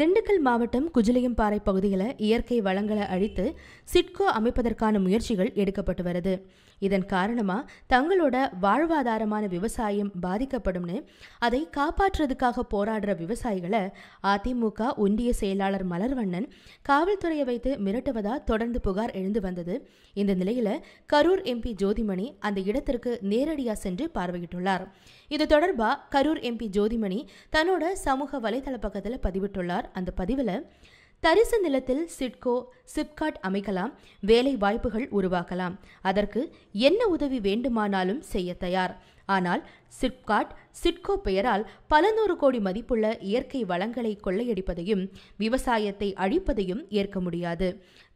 திண்டுக்கல் மாவட்டம் குஜிலியம்பாறை பகுதியில் இயற்கை வளங்களை அழித்து சிட்கோ அமைப்பதற்கான முயற்சிகள் எடுக்கப்பட்டு வருது இதன் காரணமாக தங்களோட வாழ்வாதாரமான விவசாயம் பாதிக்கப்படும்னு அதை காப்பாற்றுறதுக்காக போராடுற விவசாயிகளை அதிமுக ஒன்றிய செயலாளர் மலர்வண்ணன் காவல்துறையை வைத்து மிரட்டுவதா தொடர்ந்து புகார் எழுந்து வந்தது இந்த நிலையில் கரூர் எம்பி ஜோதிமணி அந்த இடத்திற்கு நேரடியாக சென்று பார்வையிட்டுள்ளார் இது தொடர்பாக கரூர் எம்பி ஜோதிமணி தன்னோட சமூக வலைதள பக்கத்தில் பதிவிட்டுள்ளார் தெரிவித்தார் அந்த பதிவில் தரிசு நிலத்தில் சிட்கோ சிப்காட் அமைக்கலாம் வேலை வாய்ப்புகள் உருவாக்கலாம் அதற்கு என்ன உதவி வேண்டுமானாலும் செய்ய தயார் ஆனால் சிப்காட் சிட்கோ பெயரால் பல நூறு கோடி மதிப்புள்ள இயற்கை வளங்களை கொள்ளையடிப்பதையும் விவசாயத்தை அழிப்பதையும் ஏற்க முடியாது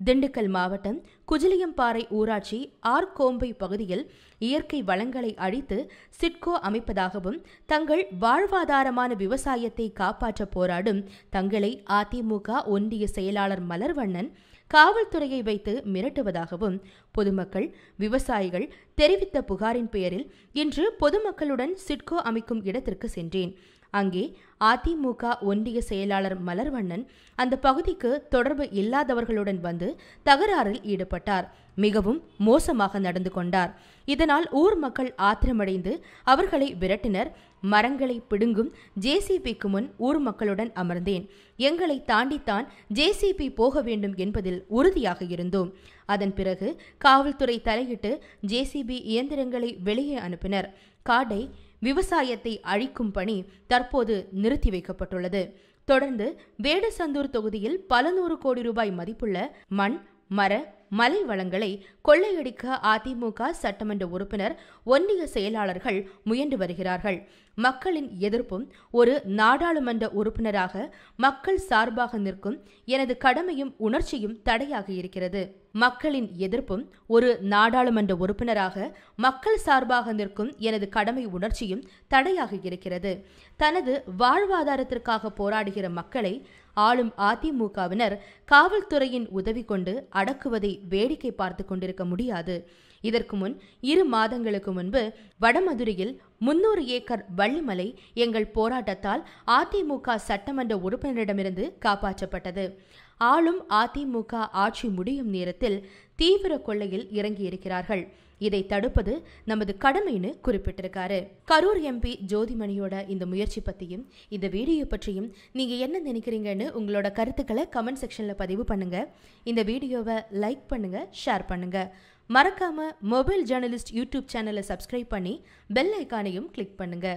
திண்டுக்கல் மாவட்டம் குஜிலியம்பாறை ஊராட்சி ஆர்கோம்பை பகுதியில் இயற்கை வளங்களை அழித்து சிட்கோ அமைப்பதாகவும் தங்கள் வாழ்வாதாரமான விவசாயத்தை காப்பாற்ற போராடும் தங்களை அதிமுக ஒன்றிய செயலாளர் மலர்வண்ணன் காவல்துறையை வைத்து மிரட்டுவதாகவும் பொதுமக்கள் விவசாயிகள் தெரிவித்த புகாரின் பெயரில் இன்று பொதுமக்களுடன் சிட்கோ அமைக்கும் இடத்திற்கு சென்றேன் அங்கே அதிமுக ஒன்றிய செயலாளர் மலர்வண்ணன் அந்த பகுதிக்கு தொடர்பு இல்லாதவர்களுடன் வந்து தகராறில் ஈடுபட்டார் மிகவும் மோசமாக நடந்து கொண்டார் இதனால் ஊர் மக்கள் ஆத்திரமடைந்து அவர்களை விரட்டினர் மரங்களை பிடுங்கும் ஜேசிபிக்கு முன் ஊர் மக்களுடன் அமர்ந்தேன் எங்களை தாண்டித்தான் ஜேசிபி போக வேண்டும் என்பதில் உறுதியாக இருந்தோம் அதன் பிறகு காவல்துறை தலையிட்டு ஜேசிபி இயந்திரங்களை வெளியே அனுப்பினர் காடை விவசாயத்தை அழிக்கும் பணி தற்போது நிறுத்தி வைக்கப்பட்டுள்ளது தொடர்ந்து வேடசந்தூர் தொகுதியில் பல நூறு கோடி ரூபாய் மதிப்புள்ள மண் மர மலை வளங்களை கொள்ளையடிக்க அதிமுக சட்டமன்ற உறுப்பினர் ஒன்றிய செயலாளர்கள் முயன்று வருகிறார்கள் மக்களின் எதிர்ப்பும் ஒரு நாடாளுமன்ற உறுப்பினராக மக்கள் சார்பாக நிற்கும் எனது கடமையும் உணர்ச்சியும் தடையாக இருக்கிறது மக்களின் எதிர்ப்பும் ஒரு நாடாளுமன்ற உறுப்பினராக மக்கள் சார்பாக நிற்கும் எனது கடமை உணர்ச்சியும் தடையாக இருக்கிறது தனது வாழ்வாதாரத்திற்காக போராடுகிற மக்களை ஆளும் அதிமுகவினர் காவல்துறையின் உதவி கொண்டு அடக்குவதை வேடிக்கை பார்த்து கொண்டிருக்க முடியாது இதற்கு முன் இரு மாதங்களுக்கு முன்பு வடமதுரையில் முன்னூறு ஏக்கர் வள்ளிமலை எங்கள் போராட்டத்தால் அதிமுக சட்டமன்ற உறுப்பினரிடமிருந்து காப்பாற்றப்பட்டது ஆளும் அதிமுக ஆட்சி முடியும் நேரத்தில் தீவிர கொள்ளையில் இறங்கியிருக்கிறார்கள் இதை தடுப்பது நமது கடமைன்னு குறிப்பிட்டிருக்காரு கரூர் எம்பி ஜோதிமணியோட இந்த முயற்சி பற்றியும் இந்த வீடியோ பற்றியும் நீங்கள் என்ன நினைக்கிறீங்கன்னு உங்களோட கருத்துக்களை கமெண்ட் செக்ஷனில் பதிவு பண்ணுங்க இந்த வீடியோவை லைக் பண்ணுங்க ஷேர் பண்ணுங்க மறக்காம மொபைல் ஜேர்னலிஸ்ட் யூடியூப் சேனலை சப்ஸ்கிரைப் பண்ணி பெல் ஐக்கானையும் கிளிக் பண்ணுங்க